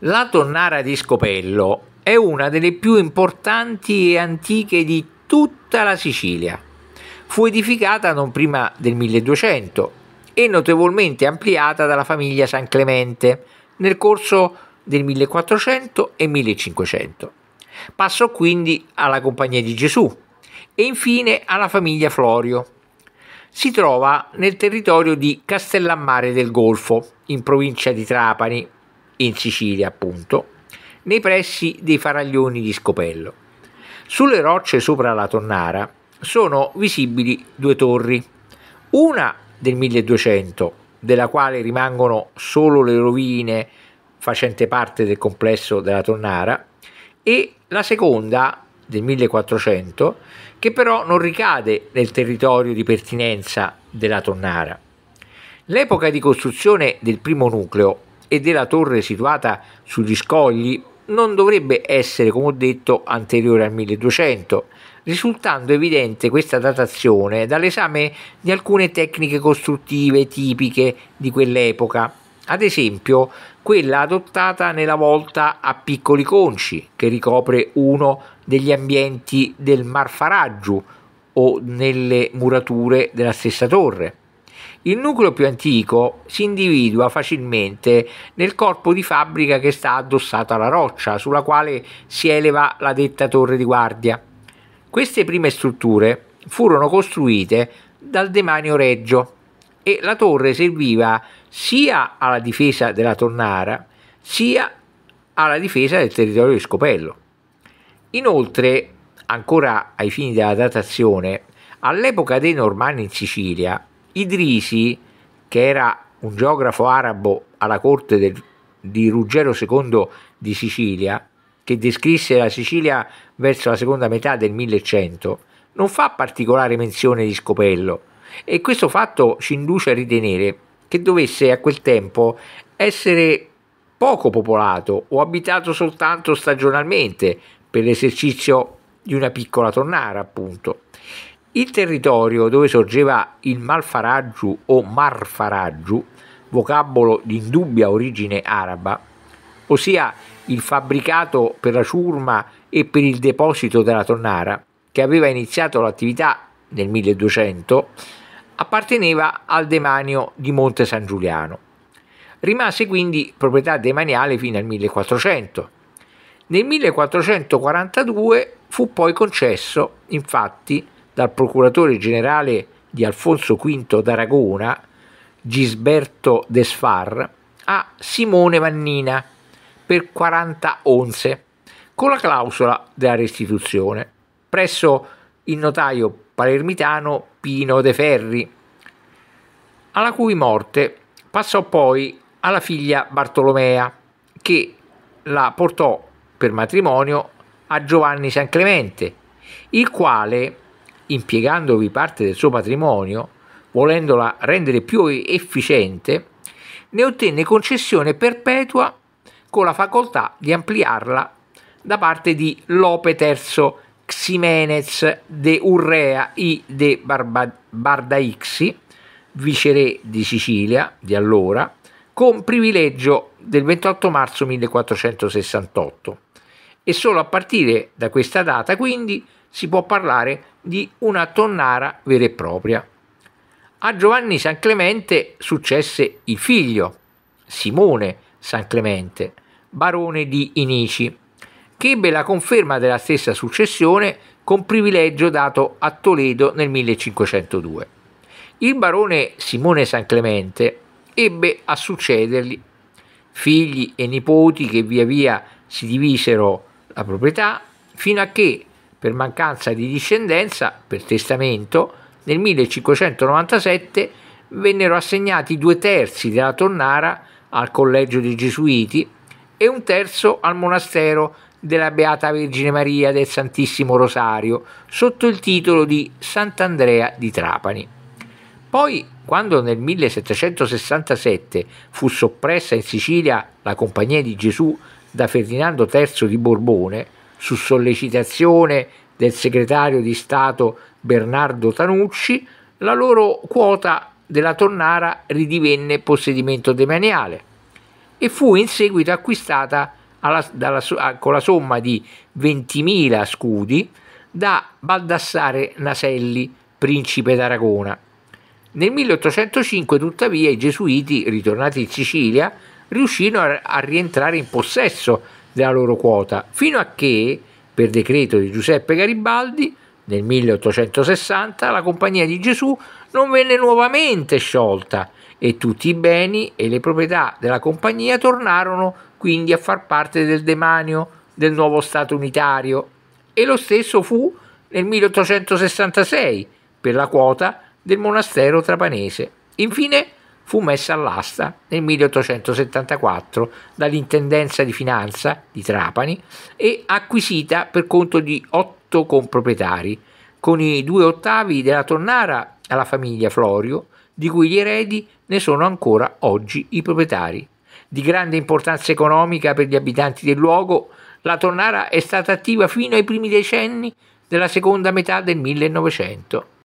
La tonnara di Scopello è una delle più importanti e antiche di tutta la Sicilia. Fu edificata non prima del 1200 e notevolmente ampliata dalla famiglia San Clemente nel corso del 1400 e 1500. Passò quindi alla Compagnia di Gesù e infine alla famiglia Florio. Si trova nel territorio di Castellammare del Golfo, in provincia di Trapani, in Sicilia appunto, nei pressi dei faraglioni di Scopello. Sulle rocce sopra la Tonnara sono visibili due torri, una del 1200, della quale rimangono solo le rovine facente parte del complesso della Tonnara, e la seconda del 1400, che però non ricade nel territorio di pertinenza della Tonnara. L'epoca di costruzione del primo nucleo e della torre situata sugli scogli non dovrebbe essere, come ho detto, anteriore al 1200, risultando evidente questa datazione dall'esame di alcune tecniche costruttive tipiche di quell'epoca, ad esempio quella adottata nella volta a piccoli conci, che ricopre uno degli ambienti del Marfaraggio o nelle murature della stessa torre il nucleo più antico si individua facilmente nel corpo di fabbrica che sta addossato alla roccia sulla quale si eleva la detta torre di guardia. Queste prime strutture furono costruite dal demanio reggio e la torre serviva sia alla difesa della Tonnara sia alla difesa del territorio di Scopello. Inoltre, ancora ai fini della datazione, all'epoca dei Normanni in Sicilia Idrisi, che era un geografo arabo alla corte del, di Ruggero II di Sicilia, che descrisse la Sicilia verso la seconda metà del 1100, non fa particolare menzione di Scopello e questo fatto ci induce a ritenere che dovesse a quel tempo essere poco popolato o abitato soltanto stagionalmente per l'esercizio di una piccola tonnara, appunto. Il territorio dove sorgeva il Malfaraggio o Marfaraggiu, vocabolo di indubbia origine araba, ossia il fabbricato per la ciurma e per il deposito della tonnara, che aveva iniziato l'attività nel 1200, apparteneva al demanio di Monte San Giuliano. Rimase quindi proprietà demaniale fino al 1400. Nel 1442 fu poi concesso, infatti, dal procuratore generale di Alfonso V d'Aragona, Gisberto Desfar, a Simone Vannina per 40 onze, con la clausola della restituzione, presso il notaio palermitano Pino De Ferri, alla cui morte passò poi alla figlia Bartolomea, che la portò per matrimonio a Giovanni San Clemente, il quale impiegandovi parte del suo patrimonio, volendola rendere più efficiente, ne ottenne concessione perpetua con la facoltà di ampliarla da parte di Lope III Ximenez de Urrea i de Barba Bardaixi, viceré di Sicilia di allora, con privilegio del 28 marzo 1468 e solo a partire da questa data quindi si può parlare di una tonnara vera e propria. A Giovanni San Clemente successe il figlio, Simone San Clemente, barone di Inici, che ebbe la conferma della stessa successione con privilegio dato a Toledo nel 1502. Il barone Simone San Clemente ebbe a succedergli figli e nipoti che via via si divisero la proprietà fino a che, per mancanza di discendenza, per testamento, nel 1597 vennero assegnati due terzi della tornara al collegio dei Gesuiti e un terzo al monastero della Beata Vergine Maria del Santissimo Rosario sotto il titolo di Sant'Andrea di Trapani. Poi, quando nel 1767 fu soppressa in Sicilia la Compagnia di Gesù da Ferdinando III di Borbone, su sollecitazione del segretario di Stato Bernardo Tanucci, la loro quota della Tonnara ridivenne possedimento demaniale e fu in seguito acquistata alla, dalla, con la somma di 20.000 scudi da Baldassare Naselli, principe d'Aragona. Nel 1805 tuttavia i gesuiti, ritornati in Sicilia, riuscirono a rientrare in possesso della loro quota, fino a che, per decreto di Giuseppe Garibaldi, nel 1860 la Compagnia di Gesù non venne nuovamente sciolta e tutti i beni e le proprietà della Compagnia tornarono quindi a far parte del demanio del nuovo Stato unitario. E lo stesso fu nel 1866 per la quota del monastero trapanese. Infine, fu messa all'asta nel 1874 dall'Intendenza di Finanza di Trapani e acquisita per conto di otto comproprietari, con i due ottavi della tonnara alla famiglia Florio, di cui gli eredi ne sono ancora oggi i proprietari. Di grande importanza economica per gli abitanti del luogo, la tonnara è stata attiva fino ai primi decenni della seconda metà del 1900.